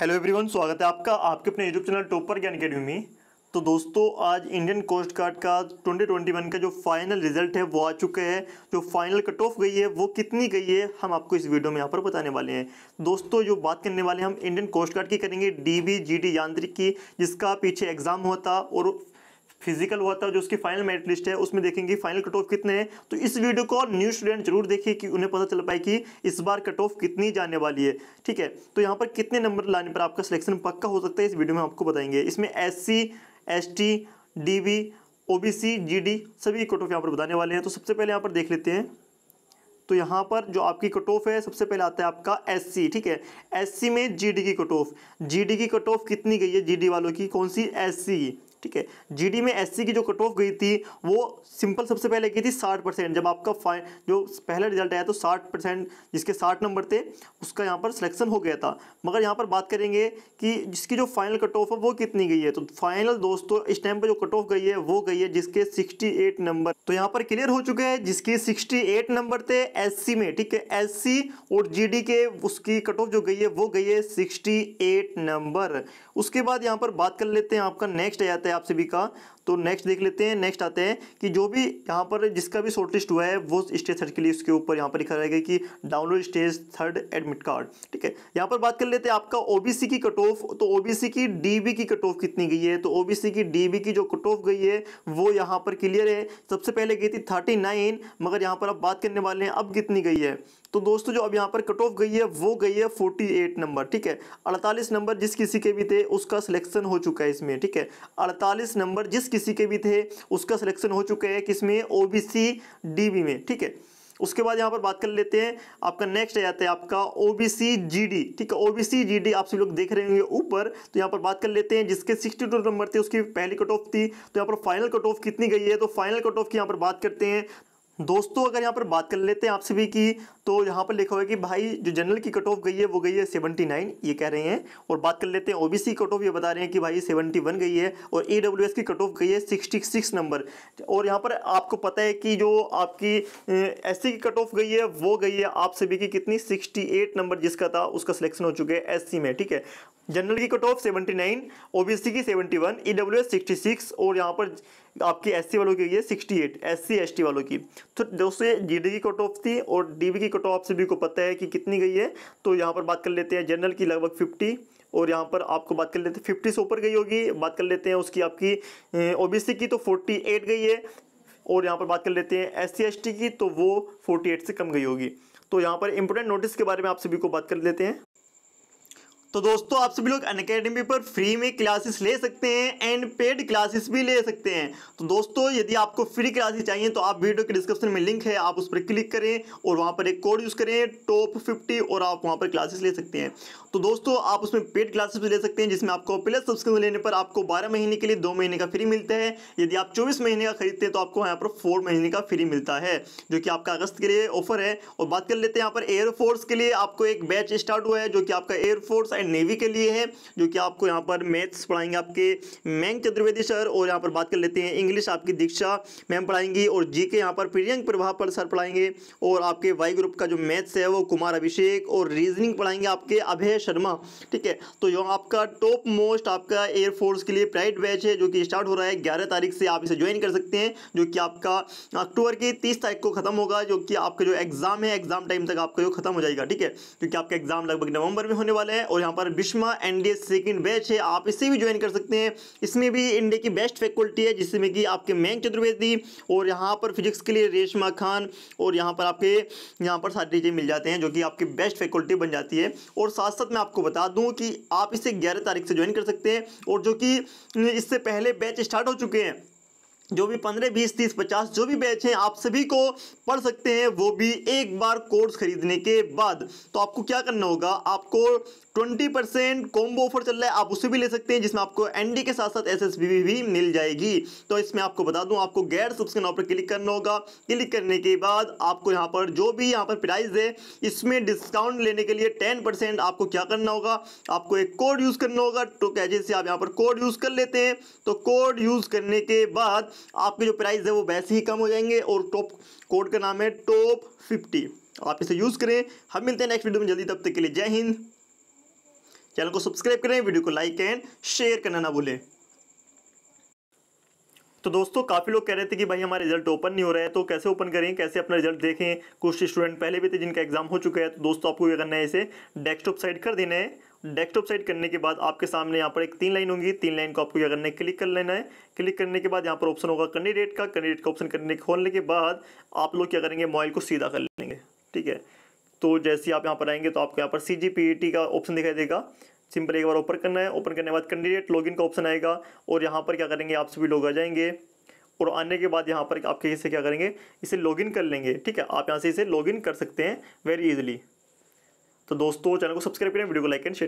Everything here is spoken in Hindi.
हेलो एवरीवन स्वागत है आपका आपके अपने YouTube channel Topper Gyan Academy में तो दोस्तों आज इंडियन कोस्ट गार्ड का 2021 का जो फाइनल रिजल्ट है वो आ चुका है जो फाइनल कट ऑफ गई है वो कितनी गई है हम आपको इस वीडियो में यहाँ पर बताने वाले हैं दोस्तों जो बात करने वाले हैं हम इंडियन कोस्ट गार्ड की करेंगे डी बी जी डी यांत्रिक की जिसका पीछे एग्ज़ाम हुआ था और फिजिकल हुआ था जो उसकी फाइनल मेरिट लिस्ट है उसमें देखेंगे फाइनल कट ऑफ कितने हैं तो इस वीडियो को न्यू स्टूडेंट जरूर देखिए कि उन्हें पता चल पाए कि इस बार कट ऑफ कितनी जाने वाली है ठीक है तो यहाँ पर कितने नंबर लाने पर आपका सिलेक्शन पक्का हो सकता है इस वीडियो में आपको बताएंगे इसमें S C S T D B O B C G D सभी कट ऑफ यहाँ पर बताने वाले हैं तो सबसे पहले यहाँ पर देख लेते हैं तो यहाँ पर जो आपकी कट ऑफ है सबसे पहले आता है आपका एस सी ठीक है एस सी में जी डी की कट ऑफ जी डी की कट ऑफ कितनी गई है जी डी वालों की कौन सी एस सी ठीक है जीडी में एससी की जो कट ऑफ गई थी वो सिंपल सबसे पहले की थी साठ परसेंट जब आपका फाइन जो पहला रिजल्ट आया तो साठ परसेंट जिसके साठ नंबर थे उसका यहाँ पर सिलेक्शन हो गया था मगर यहाँ पर बात करेंगे कि जिसकी जो फाइनल कट ऑफ है वो कितनी गई है तो फाइनल दोस्तों इस टाइम पर जो कट ऑफ गई है वो गई है जिसके सिक्सटी एट नंबर तो यहाँ पर क्लियर हो चुके हैं जिसके सिक्सटी एट नंबर थे एस सी में ठीक है एस सी और जी डी के उसकी कट ऑफ जो गई है वो गई है सिक्सटी एट नंबर उसके बाद यहाँ पर बात कर लेते हैं आपका नेक्स्ट आ जाता है है आप सभी का तो नेक्स्ट देख लेते हैं नेक्स्ट आते हैं कि जो भी यहाँ पर जिसका भी शॉर्ट लिस्ट हुआ है वो स्टेज थर्ड के लिए उसके ऊपर यहाँ पर लिखा रहेगा कि download stage third admit card ठीक है यहाँ पर बात कर लेते हैं आपका ओबीसी की कट ऑफ तो ओबीसी की डीबी की कट ऑफ कितनी गई है तो ओबीसी की डीबी की जो कट ऑफ गई है वो यहाँ पर क्लियर है सबसे पहले गई थी थर्टी मगर यहाँ पर आप बात करने वाले हैं अब कितनी गई है तो दोस्तों जो अब यहाँ पर कट ऑफ गई है वो गई है 48 नंबर ठीक है अड़तालीस नंबर जिस किसी के भी थे उसका सिलेक्शन हो चुका है इसमें ठीक है अड़तालीस नंबर जिस किसी किसी के भी थे उसका सिलेक्शन हो चुका है किसमें ओ बी बी में ठीक है उसके बाद यहाँ पर बात कर लेते हैं आपका नेक्स्ट आ जाता है आपका ओ बी सी जी डी ठीक है ओ बी सी जी डी आप सभी लोग देख रहे होंगे ऊपर तो यहाँ पर बात कर लेते हैं जिसके सिक्सटी टू नंबर थे उसकी पहली कट ऑफ थी तो यहाँ पर फाइनल कट ऑफ कितनी गई है तो फाइनल कट ऑफ की यहाँ पर बात करते हैं दोस्तों अगर यहाँ पर बात कर लेते हैं आप सभी की तो यहाँ पर लिखा हुआ है कि भाई जो जनरल की कट ऑफ गई है वो गई है 79 ये कह रहे हैं और बात कर लेते हैं ओबीसी कट ऑफ ये बता रहे हैं कि भाई 71 गई है और ए की कट ऑफ गई है 66 नंबर और यहाँ पर आपको पता है कि जो आपकी एस की कट ऑफ गई है वो गई है आप सभी की कितनी सिक्सटी नंबर जिसका था उसका सिलेक्शन हो चुका है एस में ठीक है जनरल की cut off seventy B C की one E W S six और यहाँ पर आपकी सी वालों की हुई है सी एस टी वालों की तो दोस्तों ये डी की कट ऑफ थी और बी की कट ऑफ सभी को पता है कि कितनी गई है तो यहाँ पर बात कर लेते हैं जनरल की लगभग फिफ्टी और यहाँ पर आपको बात कर लेते हैं फिफ्टी से ऊपर गई होगी बात कर लेते हैं उसकी आपकी सी की तो एट गई है और यहाँ पर बात कर लेते हैं एस सी की तो वो एट से कम गई होगी तो यहाँ पर इंपोर्टेंट नोटिस के बारे में आप सभी को बात कर लेते हैं तो दोस्तों आप सभी लोग अनकेडमी पर फ्री में क्लासेस ले सकते हैं एंड पेड क्लासेस भी ले सकते हैं तो दोस्तों यदि आपको फ्री क्लासेस चाहिए तो आप वीडियो के डिस्क्रिप्शन में लिंक है आप उस पर क्लिक करें और वहाँ पर एक कोड यूज़ करें टॉप फिफ्टी और आप वहाँ पर क्लासेस ले सकते हैं तो दोस्तों आप उसमें पेड क्लासेस भी ले सकते हैं जिसमें आपको प्लस सब्सक्रिप्शन लेने पर आपको बारह महीने के लिए दो महीने का फ्री मिलता है यदि आप चौबीस महीने का खरीदते हैं तो आपको यहाँ पर फोर महीने का फ्री मिलता है जो कि आपका अगस्त के लिए ऑफर है और बात कर लेते हैं यहाँ पर एयरफोर्स के लिए आपको एक बैच स्टार्ट हुआ है जो कि आपका एयरफोर्स एंड नेवी के लिए है जो कि आपको यहाँ पर मैथ्स पढ़ाएंगे आपके मैंग चतुर्वेदी सर और यहाँ पर बात कर लेते हैं इंग्लिश आपकी दीक्षा मैम पढ़ाएंगी और जी के यहाँ पर प्रियंक प्रभाव पर सर पढ़ाएंगे और आपके वाई ग्रुप का जो मैथ्स है वो कुमार अभिषेक और रीजनिंग पढ़ाएंगे आपके अभय शर्मा ठीक है तो जो आपका टॉप मोस्ट आपका एयरफोर्स के लिए प्राइड बैच है जो कि स्टार्ट हो रहा है ग्यारह तारीख से आप इसे ज्वाइन कर सकते हैं जो कि आपका अक्टूबर की तीस तारीख को खत्म होगा जो कि आपका जो एग्जाम है एग्जाम टाइम तक आपका जो खत्म हो जाएगा ठीक है क्योंकि आपका एग्जाम लगभग नवंबर में होने वाला है और यहाँ पर विश्मा एनडीए सेकंड बैच है आप इसे भी ज्वाइन कर सकते हैं इसमें भी इंडिया की बेस्ट फैकल्टी है जिसमें कि आपके मयंक चतुर्वेदी और यहाँ पर फिजिक्स के लिए रेशमा खान और यहाँ पर आपके यहाँ पर सारी टीचर मिल जाते हैं जो कि आपकी बेस्ट फैकल्टी बन जाती है और साथ साथ मैं आपको बता दूँ कि आप इसे ग्यारह तारीख से ज्वाइन कर सकते हैं और जो कि इससे पहले बैच स्टार्ट हो चुके हैं जो भी पंद्रह बीस तीस पचास जो भी बैच हैं आप सभी को पढ़ सकते हैं वो भी एक बार कोर्स खरीदने के बाद तो आपको क्या करना होगा आपको ट्वेंटी परसेंट कॉम्बो ऑफर चल रहा है आप उसे भी ले सकते हैं जिसमें आपको एनडी के साथ साथ एस भी मिल जाएगी तो इसमें आपको बता दूं आपको गैर सब्सक्रिप्शन ऑफर क्लिक करना होगा क्लिक करने के बाद आपको यहाँ पर जो भी यहाँ पर प्राइस है इसमें डिस्काउंट लेने के लिए टेन परसेंट आपको क्या करना होगा आपको एक कोड यूज़ करना होगा तो क्या जैसे आप यहाँ पर कोड यूज़ कर लेते हैं तो कोड यूज़ करने के बाद आपके जो प्राइस है वो वैसे ही कम हो जाएंगे और टॉप कोड का नाम है टॉप फिफ्टी आप इसे यूज़ करें हम मिलते हैं नेक्स्ट वीडियो में जल्दी तब तक के लिए जय हिंद चैनल को सब्सक्राइब करें वीडियो को लाइक एंड शेयर करना ना भूलें तो दोस्तों काफ़ी लोग कह रहे थे कि भाई हमारा रिजल्ट ओपन नहीं हो रहा है तो कैसे ओपन करें कैसे अपना रिजल्ट देखें कुछ स्टूडेंट पहले भी थे जिनका एग्जाम हो चुका है तो दोस्तों आपको ये करना है इसे डेस्कटॉप साइड कर देना है डेस्कटॉप साइड करने के बाद आपके सामने यहाँ पर एक तीन लाइन होंगी तीन लाइन को आपको क्या करना है क्लिक कर लेना है क्लिक करने के बाद यहाँ पर ऑप्शन होगा कैंडिडेट का कैंडिडेट का ऑप्शन करने खोलने के बाद आप लोग क्या करेंगे मोबाइल को सीधा कर लेंगे ठीक है तो जैसे आप यहाँ पर आएंगे तो आपको यहाँ पर सी जी e का ऑप्शन दिखाई देगा सिंपल एक बार ओपन करना है ओपन करने के बाद कैंडिडेट लॉगिन का ऑप्शन आएगा और यहाँ पर क्या करेंगे आप सभी लोग आ जाएंगे और आने के बाद यहाँ पर आपके इसे क्या करेंगे इसे लॉगिन कर लेंगे ठीक है आप यहाँ से इसे लॉगिन कर सकते हैं वेरी इजिली तो दोस्तों चैनल को सब्सक्राइब करें वीडियो को लाइक एंड शेयर